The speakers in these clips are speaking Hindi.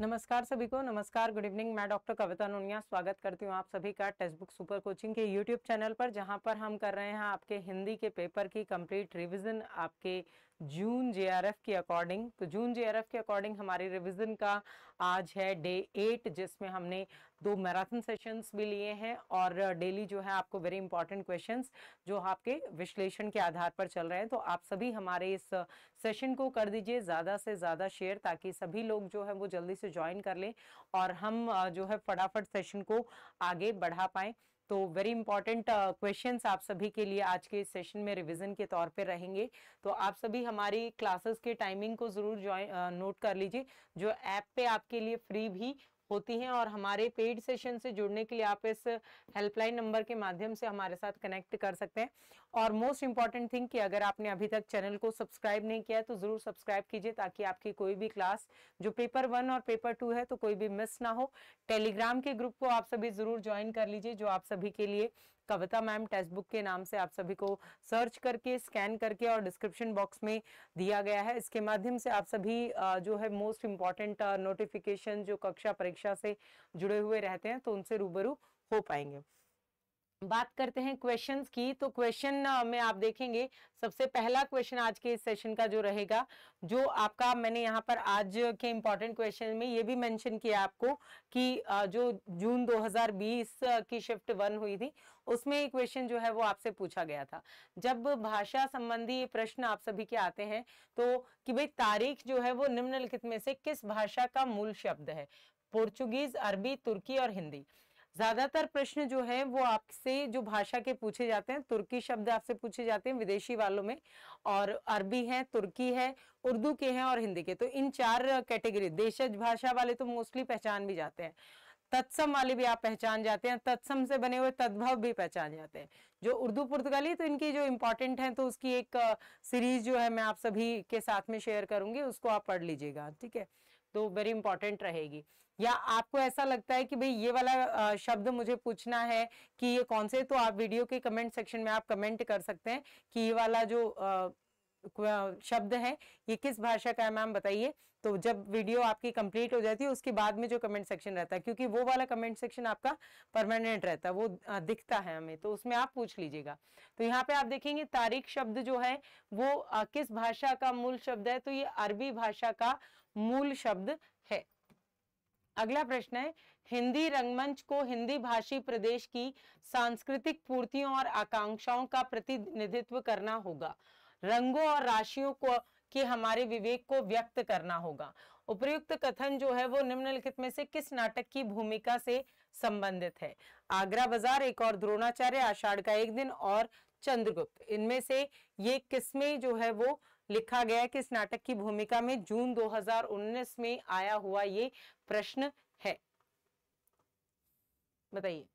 नमस्कार सभी को नमस्कार गुड इवनिंग मैं डॉक्टर कविता नोनिया स्वागत करती हूँ आप सभी का टेक्स्ट बुक सुपर कोचिंग के यूट्यूब चैनल पर जहाँ पर हम कर रहे हैं आपके हिंदी के पेपर की कंप्लीट रिवीजन आपके जून जेआरएफ के अकॉर्डिंग तो जून जेआरएफ के अकॉर्डिंग हमारे रिवीजन का आज है डे एट जिसमें हमने दो मैराथन सेशंस भी लिए हैं और डेली जो है आपको वेरी इंपॉर्टेंट क्वेश्चंस जो आपके विश्लेषण के आधार पर चल रहे हैं तो आप सभी हमारे इस सेशन को कर दीजिए ज़्यादा से ज़्यादा शेयर ताकि सभी लोग जो है वो जल्दी से ज्वाइन कर लें और हम जो है फटाफट सेशन को आगे बढ़ा पाएँ तो वेरी इंपॉर्टेंट क्वेश्चंस आप सभी के लिए आज के सेशन में रिवीजन के तौर पर रहेंगे तो आप सभी हमारी क्लासेस के टाइमिंग को जरूर ज्वाइन नोट uh, कर लीजिए जो ऐप पे आपके लिए फ्री भी होती हैं और हमारे पेड सेशन से जुड़ने के लिए आप इस हेल्पलाइन नंबर के माध्यम से हमारे साथ कनेक्ट कर सकते हैं और मोस्ट इंपॉर्टेंट थिंग कि अगर आपने अभी तक चैनल को सब्सक्राइब नहीं किया है तो जरूर सब्सक्राइब कीजिए ताकि आपकी कोई भी क्लास जो पेपर वन और पेपर टू है तो कोई भी मिस ना हो टेलीग्राम के ग्रुप को आप सभी जरूर ज्वाइन कर लीजिए जो आप सभी के लिए कविता मैम टेक्स्ट बुक के नाम से आप सभी को सर्च करके स्कैन करके और डिस्क्रिप्शन बॉक्स में दिया गया है इसके माध्यम से आप सभी जो है मोस्ट इम्पॉर्टेंट नोटिफिकेशन जो कक्षा परीक्षा से जुड़े हुए रहते हैं तो उनसे रूबरू हो पाएंगे बात करते हैं क्वेश्चंस की तो क्वेश्चन में आप देखेंगे सबसे पहला क्वेश्चन आज के इस सेशन का जो रहेगा जो आपका मैंने यहाँ पर आज के इम्पोर्टेंट क्वेश्चन में ये भी मेंशन किया आपको कि जो जून 2020 की शिफ्ट वन हुई थी उसमें एक क्वेश्चन जो है वो आपसे पूछा गया था जब भाषा संबंधी प्रश्न आप सभी के आते हैं तो कि भाई तारीख जो है वो निम्नलिखित में से किस भाषा का मूल शब्द है पोर्चुगीज अरबी तुर्की और हिंदी ज्यादातर प्रश्न जो है वो आपसे जो भाषा के पूछे जाते हैं तुर्की शब्द आपसे पूछे जाते हैं विदेशी वालों में और अरबी है तुर्की है उर्दू के हैं और हिंदी के तो इन चार कैटेगरी देशज भाषा वाले तो मोस्टली पहचान भी जाते हैं तत्सम वाले भी आप पहचान जाते हैं तत्सम से बने हुए तद्भव भी पहचान जाते हैं जो उर्दू पुर्तगाली तो इनकी जो इम्पोर्टेंट है तो उसकी एक सीरीज जो है मैं आप सभी के साथ में शेयर करूंगी उसको आप पढ़ लीजिएगा ठीक है तो वेरी इंपॉर्टेंट रहेगी या आपको ऐसा लगता है कि भाई ये वाला शब्द मुझे पूछना है कि ये कौन से तो आप वीडियो के कमेंट सेक्शन में आप कमेंट कर सकते हैं कि ये वाला जो शब्द है ये किस भाषा का है मैम बताइए तो जब वीडियो आपकी कंप्लीट हो जाती है उसके बाद में जो कमेंट सेक्शन रहता है क्योंकि वो वाला कमेंट सेक्शन आपका परमानेंट रहता है वो दिखता है हमें तो उसमें आप पूछ लीजिएगा तो यहाँ पे आप देखेंगे तारीख शब्द जो है वो किस भाषा का मूल शब्द है तो ये अरबी भाषा का मूल शब्द है अगला प्रश्न है हिंदी रंगमंच को हिंदी भाषी प्रदेश की सांस्कृतिक पूर्तियों और आकांक्षाओं का प्रतिनिधित्व करना होगा रंगों और राशियों को कि हमारे विवेक को व्यक्त करना होगा उपयुक्त कथन जो है वो निम्नलिखित में से किस नाटक की भूमिका से संबंधित है आगरा बाजार एक और द्रोणाचार्य आषाढ़ का एक दिन और चंद्रगुप्त इनमें से ये किसमें जो है वो लिखा गया है किस नाटक की भूमिका में जून 2019 में आया हुआ ये प्रश्न है बताइए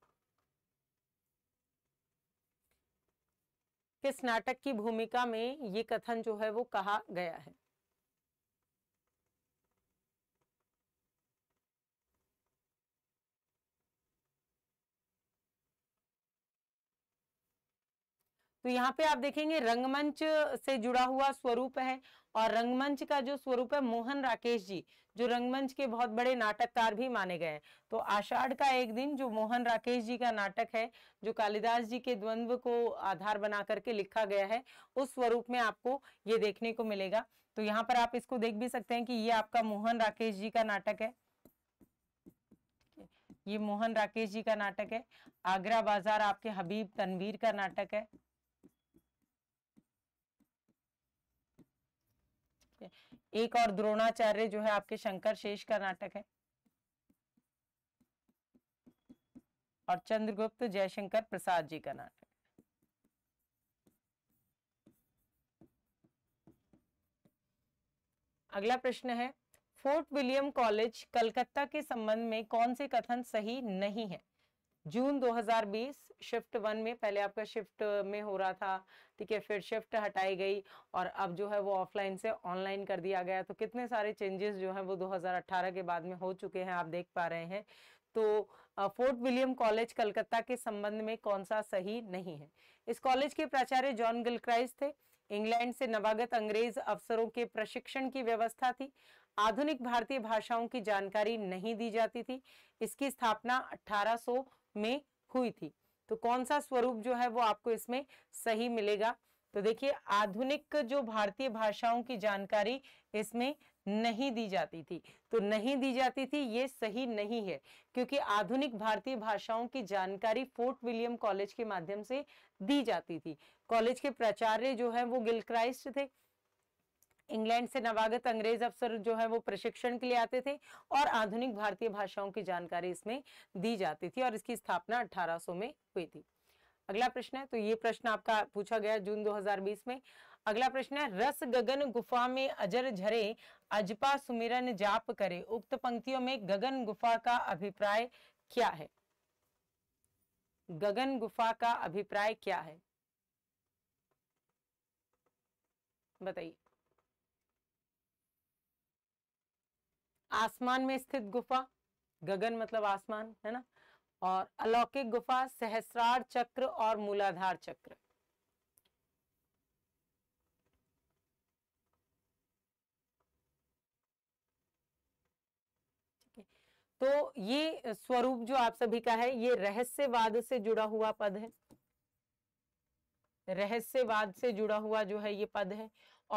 किस नाटक की भूमिका में ये कथन जो है वो कहा गया है तो यहाँ पे आप देखेंगे रंगमंच से जुड़ा हुआ स्वरूप है और रंगमंच का जो स्वरूप है मोहन राकेश जी जो रंगमंच के बहुत बड़े नाटककार भी माने गए हैं तो आषाढ़ का एक दिन जो मोहन राकेश जी का नाटक है जो कालिदास जी के द्वंद्व को आधार बना करके लिखा गया है उस स्वरूप में आपको ये देखने को मिलेगा तो यहाँ पर आप इसको देख भी सकते हैं कि ये आपका मोहन राकेश जी का नाटक है ये मोहन राकेश जी का नाटक है आगरा बाजार आपके हबीब तनवीर का नाटक है एक और द्रोणाचार्य जो है आपके शंकर शेष का नाटक है और चंद्रगुप्त जयशंकर प्रसाद जी का नाटक अगला प्रश्न है फोर्ट विलियम कॉलेज कलकत्ता के संबंध में कौन से कथन सही नहीं है जून 2020 शिफ्ट वन में पहले आपका शिफ्ट में हो रहा था ठीक है फिर शिफ्ट हटाई गई और अब जो है वो ऑफलाइन से ऑनलाइन कर दिया गया तो कितने सारे चेंजेस जो है वो 2018 के बाद में हो चुके हैं आप देख पा रहे हैं तो फोर्ट विलियम कॉलेज कलकत्ता के संबंध में कौन सा सही नहीं है इस कॉलेज के प्राचार्य जॉन गिलक्राइस थे इंग्लैंड से नवागत अंग्रेज अफसरों के प्रशिक्षण की व्यवस्था थी आधुनिक भारतीय भाषाओं की जानकारी नहीं दी जाती थी इसकी स्थापना 1800 में हुई थी तो कौन सा स्वरूप जो है वो आपको इसमें सही मिलेगा तो देखिए आधुनिक जो भारतीय भाषाओं की जानकारी इसमें नहीं दी जाती थी तो नहीं दी जाती थी ये सही नहीं है क्योंकि आधुनिक भारतीय भाषाओं की जानकारी फोर्ट विलियम कॉलेज के माध्यम से दी जाती थी कॉलेज के प्राचार्य जो है वो गिलक्राइस्ट थे इंग्लैंड से नवागत अंग्रेज अफसर जो है वो प्रशिक्षण के लिए आते थे और आधुनिक भारतीय भाषाओं की जानकारी इसमें दी जाती थी और इसकी स्थापना 1800 में हुई थी अगला प्रश्न है तो ये प्रश्न आपका पूछा गया जून 2020 में अगला प्रश्न है रस गगन गुफा में अजर झरे अजपा सुमिरन जाप करे उक्त पंक्तियों में गगन गुफा का अभिप्राय क्या है गगन गुफा का अभिप्राय क्या है बताइए आसमान में स्थित गुफा गगन मतलब आसमान है ना और अलौकिक गुफा सहस्रार चक्र और मूलाधार चक्र तो ये स्वरूप जो आप सभी का है ये रहस्यवाद से जुड़ा हुआ पद है रहस्यवाद से जुड़ा हुआ जो है ये पद है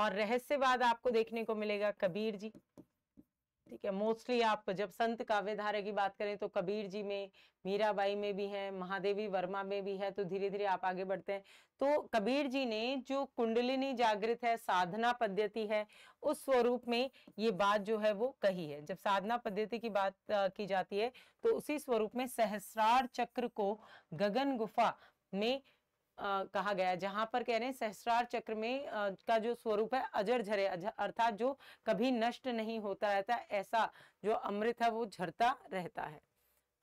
और रहस्यवाद आपको देखने को मिलेगा कबीर जी ठीक है मोस्टली आप जब संत काव्यधारा की बात करें तो कबीर जी में मीराबाई में भी है महादेवी वर्मा में भी है तो धीरे धीरे आप आगे बढ़ते हैं तो कबीर जी ने जो कुंडलिनी जागृत है साधना पद्धति है उस स्वरूप में ये बात जो है वो कही है जब साधना पद्धति की बात की जाती है तो उसी स्वरूप में सहस्रार चक्र को गगन गुफा में आ, कहा गया जहां पर कह रहे हैं सहस्रार चक्र में आ, का जो स्वरूप है अजर झरे अर्थात जो कभी नष्ट नहीं होता रहता ऐसा जो अमृत है वो झरता रहता है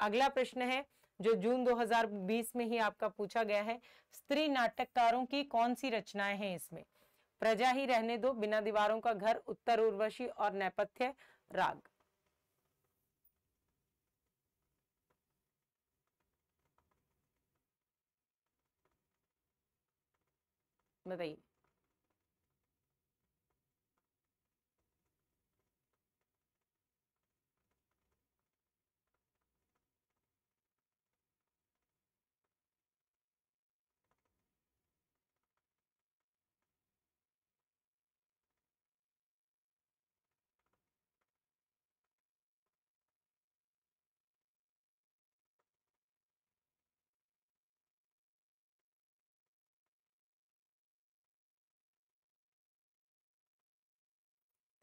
अगला प्रश्न है जो जून 2020 में ही आपका पूछा गया है स्त्री नाटककारों की कौन सी रचनाएं हैं इसमें प्रजा ही रहने दो बिना दीवारों का घर उत्तर उर्वशी और नैपथ्य राग പറയുന്നതേ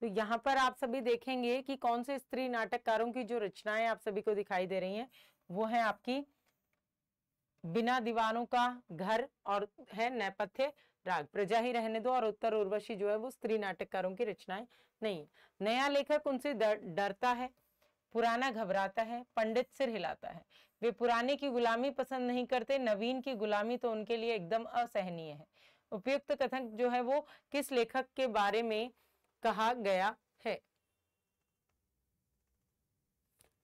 तो यहाँ पर आप सभी देखेंगे कि कौन से स्त्री नाटककारों की जो रचनाएं आप सभी को दिखाई दे रही हैं वो है आपकी बिना दीवानों का घर और है नैपथ्य राग प्रजा ही रहने दो और उत्तर उर्वशी जो है वो स्त्री नाटककारों की रचनाएं नहीं नया लेखक उनसे डरता है पुराना घबराता है पंडित सिर हिलाता है वे पुराने की गुलामी पसंद नहीं करते नवीन की गुलामी तो उनके लिए एकदम असहनीय है उपयुक्त कथन जो है वो किस लेखक के बारे में कहा गया है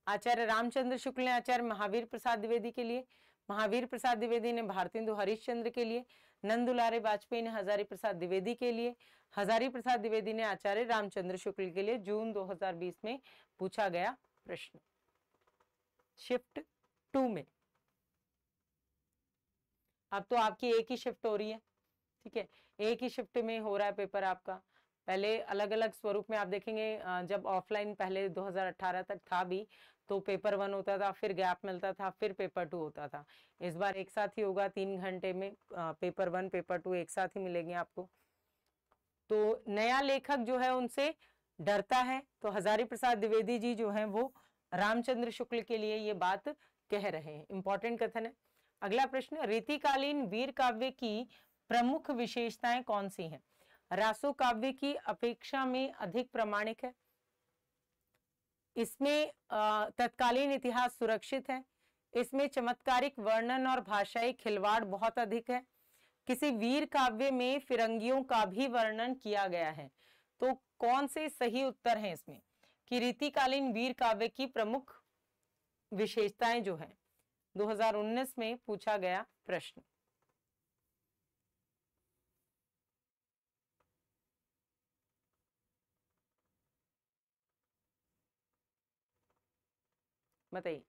आचार्य रामचंद्र शुक्ल ने आचार्य महावीर प्रसाद द्विवेदी के लिए महावीर प्रसाद द्विवेदी ने भारतेंदु हरिश्चंद्र के लिए नंदुलारे वाजपेयी ने हजारी प्रसाद द्विवेदी के लिए हजारी प्रसाद द्विवेदी ने आचार्य रामचंद्र शुक्ल के लिए जून 2020 में पूछा गया प्रश्न शिफ्ट टू में अब तो आपकी एक ही शिफ्ट हो रही है ठीक है एक ही शिफ्ट में हो रहा है पेपर आपका पहले अलग अलग स्वरूप में आप देखेंगे जब ऑफलाइन पहले 2018 तक था भी तो पेपर वन होता था फिर गैप मिलता था फिर पेपर टू होता था इस बार एक साथ ही होगा तीन घंटे में पेपर वन पेपर टू एक साथ ही मिलेंगे आपको तो नया लेखक जो है उनसे डरता है तो हजारी प्रसाद द्विवेदी जी जो है वो रामचंद्र शुक्ल के लिए ये बात कह रहे हैं इंपॉर्टेंट कथन है अगला प्रश्न रीतिकालीन वीर काव्य की प्रमुख विशेषताएं कौन सी हैं रासो काव्य की अपेक्षा में अधिक प्रमाणिक है इसमें तत्कालीन इतिहास सुरक्षित है इसमें चमत्कारिक वर्णन और भाषाई खिलवाड़ बहुत अधिक है किसी वीर काव्य में फिरंगियों का भी वर्णन किया गया है तो कौन से सही उत्तर हैं इसमें कि रीतिकालीन वीर काव्य की प्रमुख विशेषताएं जो है 2019 में पूछा गया प्रश्न बताइए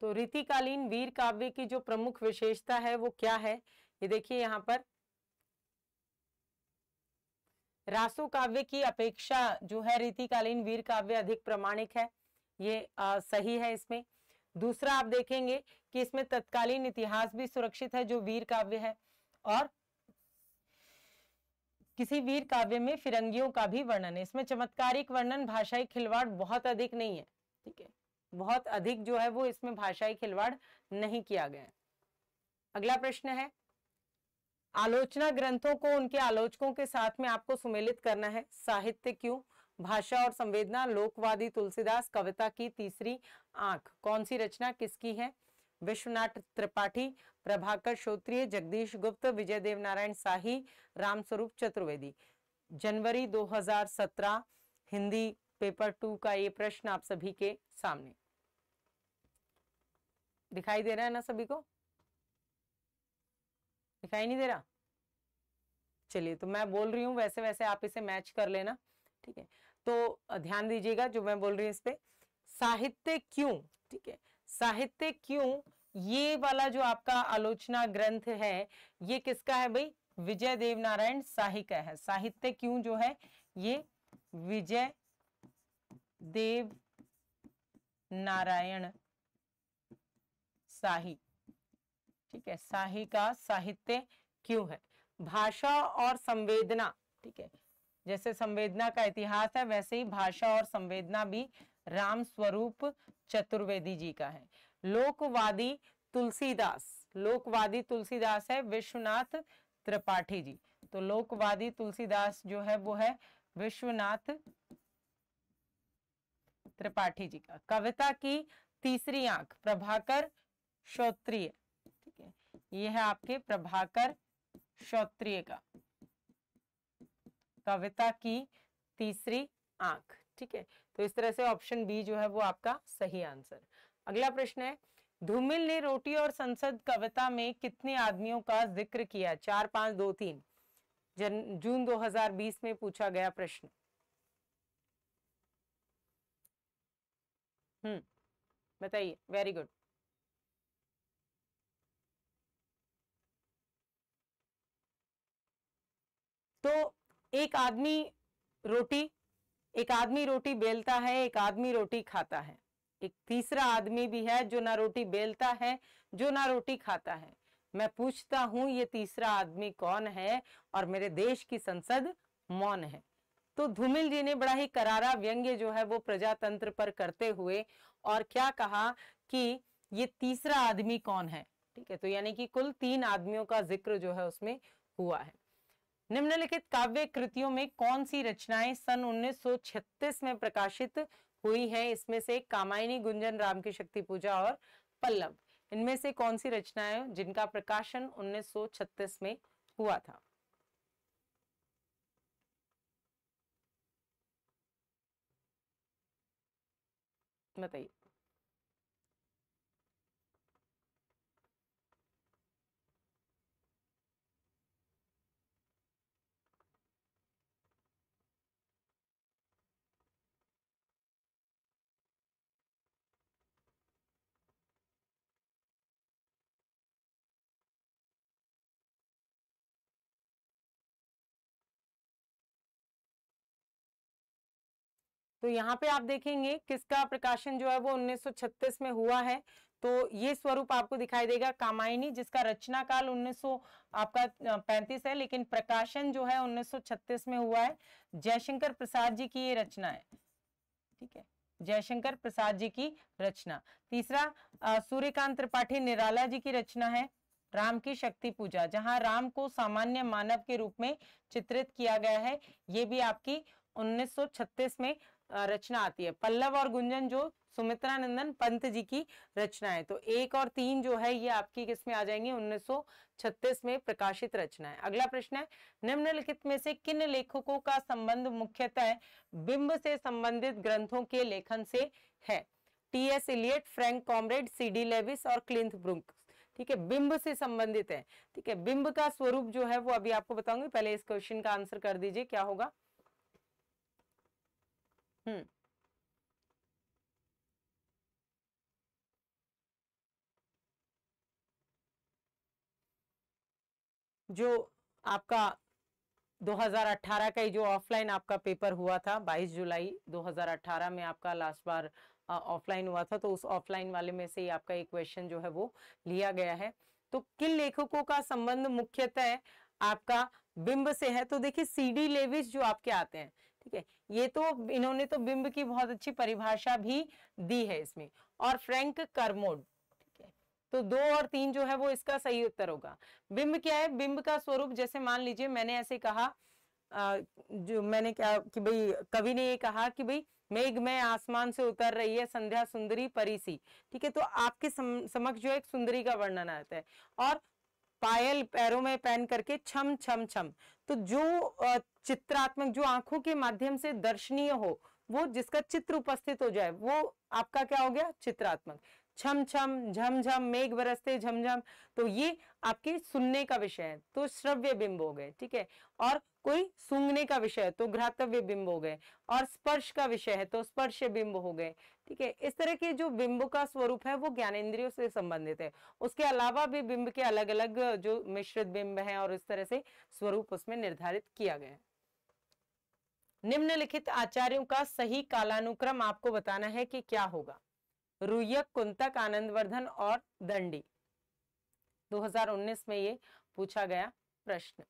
तो रीतिकालीन वीर काव्य की जो प्रमुख विशेषता है वो क्या है ये देखिए यहाँ पर रासो काव्य की अपेक्षा जो है रीतिकालीन वीर काव्य अधिक प्रमाणिक है ये आ, सही है इसमें दूसरा आप देखेंगे कि इसमें तत्कालीन इतिहास भी सुरक्षित है जो वीर काव्य है और किसी वीर काव्य में फिरंगियों का भी वर्णन है इसमें चमत्कारिक वर्णन भाषाई खिलवाड़ बहुत अधिक नहीं है ठीक है बहुत अधिक जो है वो इसमें भाषाई खिलवाड़ नहीं किया गया है अगला प्रश्न है आलोचना ग्रंथों को उनके आलोचकों के साथ में आपको सुमेलित करना है साहित्य क्यों भाषा और संवेदना लोकवादी तुलसीदास कविता की तीसरी आंख कौन सी रचना किसकी है विश्वनाथ त्रिपाठी प्रभाकर श्रोत्रिय जगदीश गुप्त विजय देव नारायण शाही रामस्वरूप चतुर्वेदी जनवरी 2017 हिंदी पेपर टू का ये प्रश्न आप सभी के सामने दिखाई दे रहा है ना सभी को दिखाई नहीं दे रहा चलिए तो मैं बोल रही हूँ वैसे वैसे आप इसे मैच कर लेना ठीक है तो ध्यान दीजिएगा जो मैं बोल रही हूँ इस पे साहित्य क्यों ठीक है साहित्य क्यों ये वाला जो आपका आलोचना ग्रंथ है ये किसका है भाई विजय देव नारायण साहि का है साहित्य क्यों जो है ये विजय देव नारायण शाही ठीक है शाही का साहित्य क्यों है भाषा और संवेदना ठीक है जैसे संवेदना का इतिहास है वैसे ही भाषा और संवेदना भी राम स्वरूप चतुर्वेदी जी का है लोकवादी तुलसीदास लोकवादी तुलसीदास है विश्वनाथ त्रिपाठी जी तो लोकवादी तुलसीदास जो है वो है विश्वनाथ त्रिपाठी जी का कविता की तीसरी आंख प्रभाकर श्रोत्रिय ठीक है ये है आपके प्रभाकर श्रोत्रिय का कविता की तीसरी आंख ठीक है तो इस तरह से ऑप्शन बी जो है वो आपका सही आंसर अगला प्रश्न है धूमिल ने रोटी और संसद कविता में कितने आदमियों का जिक्र किया चार पांच दो तीन जन जून 2020 में पूछा गया प्रश्न हम्म बताइए वेरी गुड तो एक आदमी रोटी एक आदमी रोटी बेलता है एक आदमी रोटी खाता है एक तीसरा आदमी भी है जो ना रोटी बेलता है जो ना रोटी खाता है मैं पूछता हूं ये तीसरा आदमी कौन है और मेरे देश की संसद मौन है तो धूमिल जी ने बड़ा ही करारा व्यंग्य जो है वो प्रजातंत्र पर करते हुए और क्या कहा कि ये तीसरा आदमी कौन है ठीक है तो यानी कि कुल तीन आदमियों का जिक्र जो है उसमें हुआ है निम्नलिखित काव्य कृतियों में कौन सी रचनाएं सन 1936 में प्रकाशित हुई है इसमें से कामायनी गुंजन राम की शक्ति पूजा और पल्लव इनमें से कौन सी रचनाएं जिनका प्रकाशन 1936 में हुआ था बताइए तो यहाँ पे आप देखेंगे किसका प्रकाशन जो है वो 1936 में हुआ है तो ये स्वरूप आपको दिखाई देगा कामायनी जिसका रचना काल 1900 आपका 35 है लेकिन प्रकाशन जो है 1936 में हुआ है जयशंकर प्रसाद जी की ये रचना है ठीक है जयशंकर प्रसाद जी की रचना तीसरा सूर्यकांत त्रिपाठी निराला जी की रचना है राम की शक्ति पूजा जहां राम को सामान्य मानव के रूप में चित्रित किया गया है ये भी आपकी 1936 में रचना आती है पल्लव और गुंजन जो सुमित्रा नंदन पंत जी की रचना है तो एक और तीन जो है ये आपकी किसमें आ जाएंगे 1936 में प्रकाशित रचना है अगला प्रश्न है निम्नलिखित में से किन लेखकों का संबंध मुख्यतः बिंब से संबंधित ग्रंथों के लेखन से है T S Eliot Frank Kermode C D Leavis और क्लिंथ ब्रुंक ठीक है बिंब से संबंधित है ठीक है बिंब का स्वरूप जो है वो अभी आपको बताऊंगी पहले इस क्वेश्चन का आंसर कर दीजिए क्या होगा हम्म। जो आपका 2018 का ही जो ऑफलाइन आपका पेपर हुआ था 22 जुलाई 2018 में आपका लास्ट बार ऑफलाइन हुआ था तो उस ऑफलाइन वाले में से ही आपका एक क्वेश्चन जो है वो लिया गया है तो किन लेखकों का संबंध मुख्यतः आपका बिंब से है तो देखिए सीडी लेविस जो आपके आते हैं ठीक है ये तो इन्होंने तो बिंब की बहुत अच्छी परिभाषा भी दी है इसमें और फ्रैंक कर्मोड तो दो और तीन जो है वो इसका सही उत्तर होगा बिंब क्या है बिंब का स्वरूप जैसे मान लीजिए मैंने ऐसे कहा आ, जो मैंने क्या कि भाई कवि ने ये कहा कि भाई मेघ में आसमान से उतर रही है संध्या सुंदरी परिसी ठीक है तो आपके सम, समक्ष जो एक सुंदरी का वर्णन आता है और पायल पैरों में पहन करके छम छम छम तो जो चित्रात्मक जो आंखों के माध्यम से दर्शनीय हो वो जिसका चित्र उपस्थित हो जाए वो आपका क्या हो गया चित्रात्मक छम छम झम झम मेघ बरसते झमझम तो ये आपके सुनने का विषय है तो श्रव्य बिंब हो गए ठीक है और कोई सूंघने का विषय है तो घ्रातव्य बिंब हो गए और स्पर्श का विषय है तो स्पर्श बिंब हो गए ठीक है इस तरह के जो बिंब का स्वरूप है वो ज्ञानेन्द्रियों से संबंधित है उसके अलावा भी बिंब के अलग अलग जो मिश्रित बिंब है और इस तरह से स्वरूप उसमें निर्धारित किया गया है निम्नलिखित आचार्यों का सही कालानुक्रम आपको बताना है कि क्या होगा रुयक कुंतक आनंदवर्धन और दंडी 2019 में ये पूछा गया प्रश्न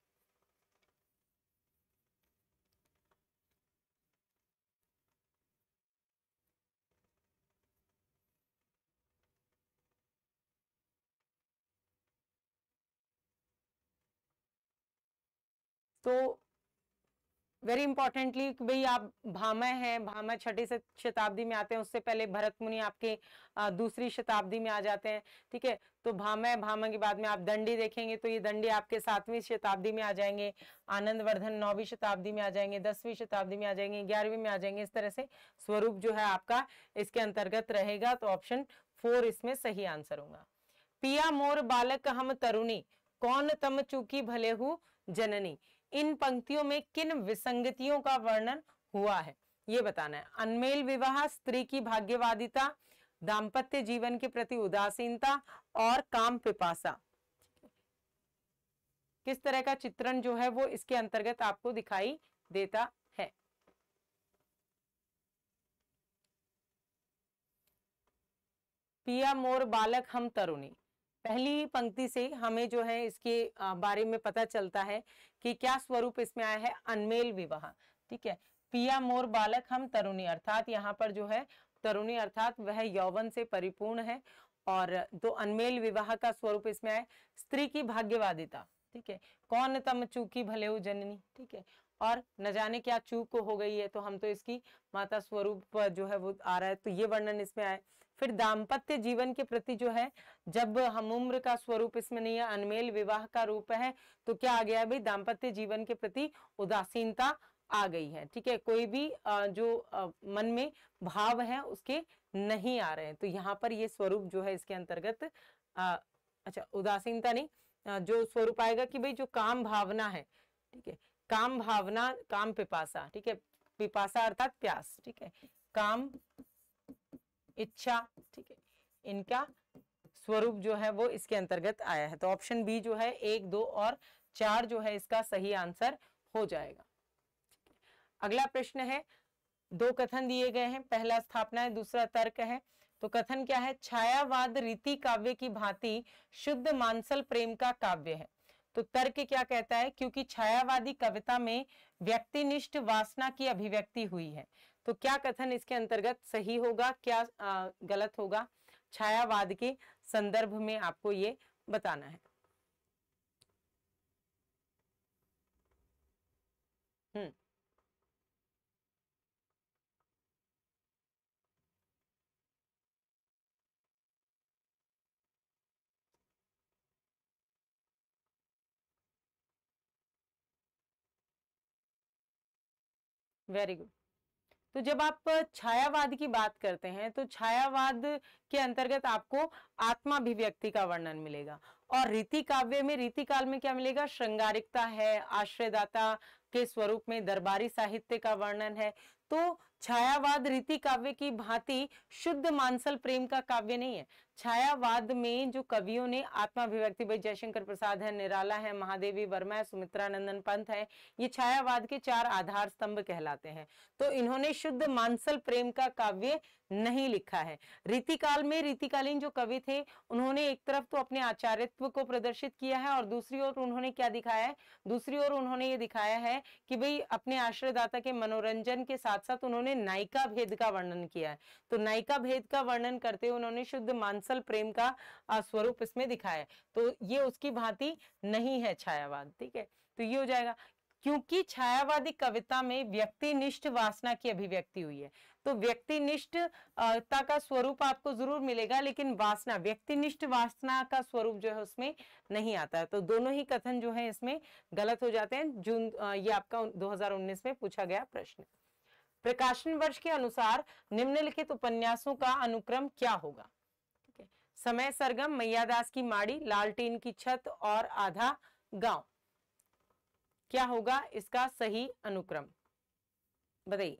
तो वेरी इंपॉर्टेंटली भाई आप भामा है भामा छठी से शताब्दी में आते हैं उससे पहले भरत मुनि आपके दूसरी शताब्दी में आ जाते हैं ठीक है तो भामा है भामा के बाद में आप दंडी देखेंगे तो ये दंडी आपके सातवीं शताब्दी में आ जाएंगे आनंद वर्धन नौवीं शताब्दी में आ जाएंगे दसवीं शताब्दी में आ जाएंगे ग्यारहवीं में आ जाएंगे इस तरह से स्वरूप जो है आपका इसके अंतर्गत रहेगा तो ऑप्शन फोर इसमें सही आंसर होगा पिया मोर बालक हम तरुणी कौन तम चूकी भले हु जननी इन पंक्तियों में किन विसंगतियों का वर्णन हुआ है ये बताना है अनमेल विवाह स्त्री की भाग्यवादिता दाम्पत्य जीवन के प्रति उदासीनता और काम पिपासा किस तरह का चित्रण जो है वो इसके अंतर्गत आपको दिखाई देता है पिया मोर बालक हम तरुणी पहली पंक्ति से हमें जो है इसके बारे में पता चलता है कि क्या स्वरूप इसमें आया है अनमेल विवाह ठीक है पिया मोर बालक हम तरुणी अर्थात यहाँ पर जो है तरुणी अर्थात वह यौवन से परिपूर्ण है और दो अनमेल विवाह का स्वरूप इसमें आए स्त्री की भाग्यवादिता ठीक है कौन तम चूकी भले जननी ठीक है और न जाने क्या चूक हो गई है तो हम तो इसकी माता स्वरूप जो है वो आ रहा है तो ये वर्णन इसमें आए फिर दाम्पत्य जीवन के प्रति जो है जब हम उम्र का स्वरूप इसमें नहीं है अनमेल विवाह का रूप है तो क्या आ गया भाई दाम्पत्य जीवन के प्रति उदासीनता आ गई है ठीक है कोई भी जो मन में भाव है उसके नहीं आ रहे हैं तो यहाँ पर ये स्वरूप जो है इसके अंतर्गत अच्छा उदासीनता नहीं जो स्वरूप आएगा कि भाई जो काम भावना है ठीक है काम भावना काम पिपासा ठीक है पिपासा अर्थात प्यास ठीक है काम इच्छा ठीक है इनका स्वरूप जो है वो इसके अंतर्गत आया है तो ऑप्शन बी जो है एक दो और चार जो है इसका सही आंसर हो जाएगा अगला प्रश्न है दो कथन दिए गए हैं पहला स्थापना है दूसरा तर्क है तो कथन क्या है छायावाद रीति काव्य की भांति शुद्ध मानसल प्रेम का काव्य है तो तर्क क्या कहता है क्योंकि छायावादी कविता में व्यक्तिनिष्ठ वासना की अभिव्यक्ति हुई है तो क्या कथन इसके अंतर्गत सही होगा क्या आ, गलत होगा छायावाद के संदर्भ में आपको ये बताना है हम्म गुड तो जब आप छायावाद की बात करते हैं तो छायावाद के अंतर्गत आपको आत्माभिव्यक्ति का वर्णन मिलेगा और रीति काव्य में रीति काल में क्या मिलेगा श्रृंगारिकता है आश्रयदाता के स्वरूप में दरबारी साहित्य का वर्णन है तो छायावाद रीति काव्य की भांति शुद्ध मानसल प्रेम का काव्य नहीं है छायावाद में जो कवियों ने आत्माभिव्यक्ति भाई जयशंकर प्रसाद है निराला है महादेवी वर्मा है सुमित्रा नंदन पंत है ये छायावाद के चार आधार स्तंभ कहलाते हैं तो इन्होंने शुद्ध मानसल प्रेम का काव्य नहीं लिखा है रीतिकाल में रीतिकालीन जो कवि थे उन्होंने एक तरफ तो अपने आचार्यत्व को प्रदर्शित किया है और दूसरी ओर उन्होंने क्या दिखाया है दूसरी ओर उन्होंने ये दिखाया है कि भाई अपने आश्रयदाता के मनोरंजन के साथ साथ उन्होंने नायिका भेद का वर्णन किया है तो नायिका भेद का वर्णन करते हुए उन्होंने शुद्ध मानस निस्सल प्रेम का स्वरूप इसमें दिखाया तो ये उसकी भांति नहीं है छायावाद ठीक है तो ये हो जाएगा क्योंकि छायावादी कविता में व्यक्तिनिष्ठ वासना की अभिव्यक्ति हुई है तो व्यक्तिनिष्ठता का स्वरूप आपको जरूर मिलेगा लेकिन वासना व्यक्तिनिष्ठ वासना का स्वरूप जो है उसमें नहीं आता है तो दोनों ही कथन जो है इसमें गलत हो जाते हैं जून ये आपका 2019 में पूछा गया प्रश्न प्रकाशन वर्ष के अनुसार निम्नलिखित उपन्यासों का अनुक्रम क्या होगा समय सरगम मैयादास की माड़ी लालटेन की छत और आधा गांव क्या होगा इसका सही अनुक्रम बताइए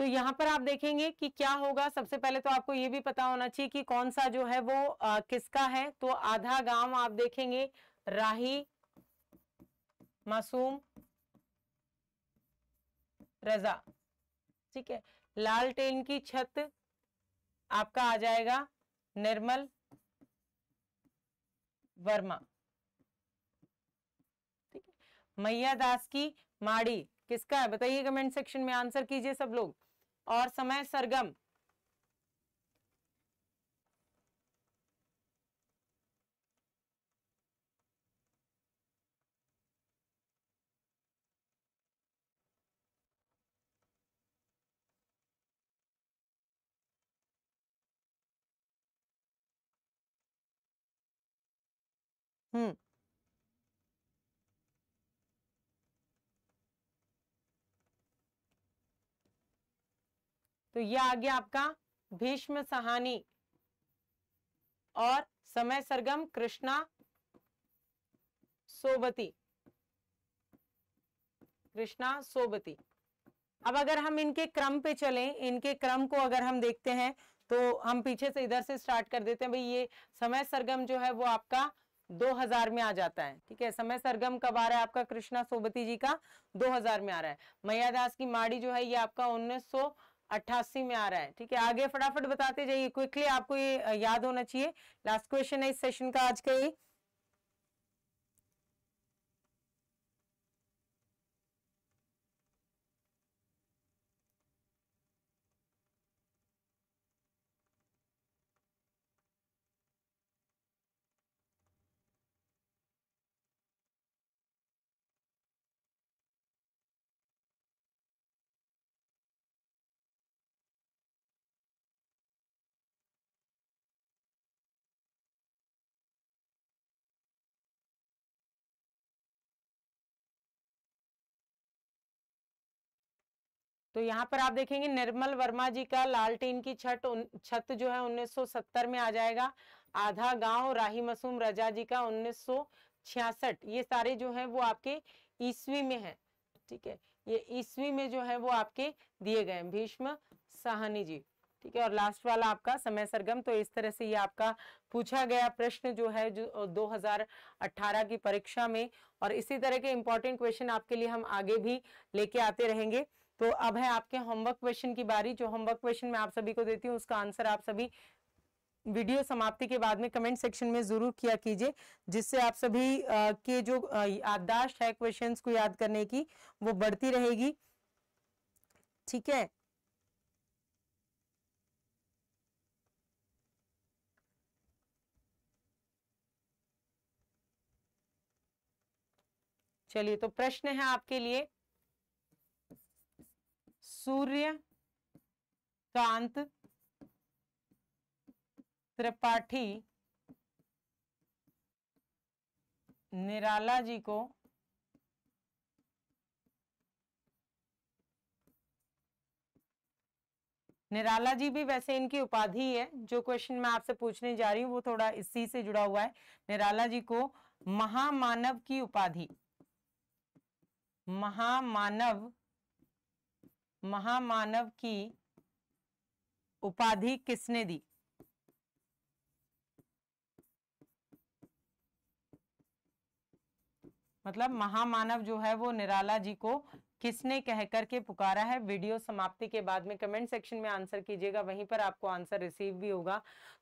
तो यहाँ पर आप देखेंगे कि क्या होगा सबसे पहले तो आपको ये भी पता होना चाहिए कि कौन सा जो है वो आ, किसका है तो आधा गांव आप देखेंगे राही मासूम रजा ठीक है लाल टेन की छत आपका आ जाएगा निर्मल वर्मा ठीक है मैया दास की माड़ी किसका है बताइए कमेंट सेक्शन में आंसर कीजिए सब लोग और समय सरगम हम्म तो यह आ गया आपका भीष्म सहानी और समय सरगम कृष्णा सोबती कृष्णा सोबती अब अगर हम इनके क्रम पे चले इनके क्रम को अगर हम देखते हैं तो हम पीछे से इधर से स्टार्ट कर देते हैं भाई ये समय सरगम जो है वो आपका 2000 में आ जाता है ठीक है समय सरगम कब आ रहा है आपका कृष्णा सोबती जी का 2000 में आ रहा है मैया दास की माड़ी जो है ये आपका उन्नीस अट्ठासी में आ रहा है ठीक है आगे फटाफट बताते जाइए क्विकली आपको ये याद होना चाहिए लास्ट क्वेश्चन है इस सेशन का आज का ही तो यहाँ पर आप देखेंगे निर्मल वर्मा जी का लालटेन की छत छत जो है 1970 में आ जाएगा आधा गांव राही मसूम रजा जी का 1966 ये सारे जो है वो आपके ईस्वी में है ठीक है ये ईस्वी में जो है वो आपके दिए गए भीष्म साहनी जी ठीक है और लास्ट वाला आपका समय सरगम तो इस तरह से ये आपका पूछा गया प्रश्न जो है जो 2018 की परीक्षा में और इसी तरह के इंपॉर्टेंट क्वेश्चन आपके लिए हम आगे भी लेके आते रहेंगे तो अब है आपके होमवर्क क्वेश्चन की बारी जो होमवर्क क्वेश्चन मैं आप सभी को देती हूँ उसका आंसर आप सभी वीडियो समाप्ति के बाद में कमेंट सेक्शन में जरूर किया कीजिए जिससे आप सभी आ, के जो याददाश्त है क्वेश्चन को याद करने की वो बढ़ती रहेगी ठीक है चलिए तो प्रश्न है आपके लिए सूर्य कांत त्रिपाठी निराला जी को निराला जी भी वैसे इनकी उपाधि है जो क्वेश्चन मैं आपसे पूछने जा रही हूं वो थोड़ा इसी से जुड़ा हुआ है निराला जी को महामानव की उपाधि महामानव महामानव की उपाधि किसने दी मतलब महामानव जो है वो निराला जी को किसने कह करके पुकारा है वीडियो समाप्ति के बाद में कमेंट सेक्शन में आंसर कीजिएगा वहीं पर आपको आंसर रिसीव भी होगा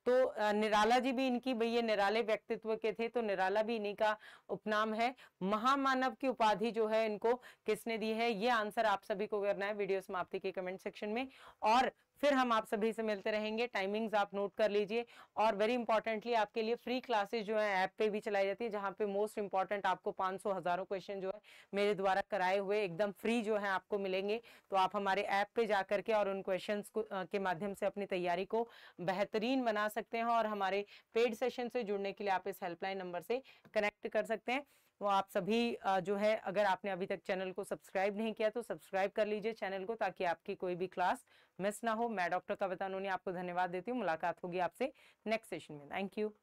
तो निराला जी भी इनकी भैया निराले व्यक्तित्व के थे तो निराला भी इन्हीं का उपनाम है महामानव की उपाधि जो है इनको किसने दी है ये आंसर आप सभी को करना है वीडियो समाप्ति के कमेंट सेक्शन में और फिर हम आप सभी से मिलते रहेंगे टाइमिंग्स आप नोट कर लीजिए और वेरी इंपॉर्टेंटली आपके लिए फ्री क्लासेस जो है ऐप पे भी चलाई जाती है जहाँ पे मोस्ट इंपॉर्टेंट आपको 500 हजारों क्वेश्चन जो है मेरे द्वारा कराए हुए एकदम फ्री जो है आपको मिलेंगे तो आप हमारे ऐप पे जा करके और उन क्वेश्चन के माध्यम से अपनी तैयारी को बेहतरीन बना सकते हैं और हमारे पेड सेशन से जुड़ने के लिए आप इस हेल्पलाइन नंबर से कनेक्ट कर सकते हैं वो तो आप सभी जो है अगर आपने अभी तक चैनल को सब्सक्राइब नहीं किया तो सब्सक्राइब कर लीजिए चैनल को ताकि आपकी कोई भी क्लास मिस ना हो मैं डॉक्टर कविता उन्होंने आपको धन्यवाद देती हूँ मुलाकात होगी आपसे नेक्स्ट सेशन में थैंक यू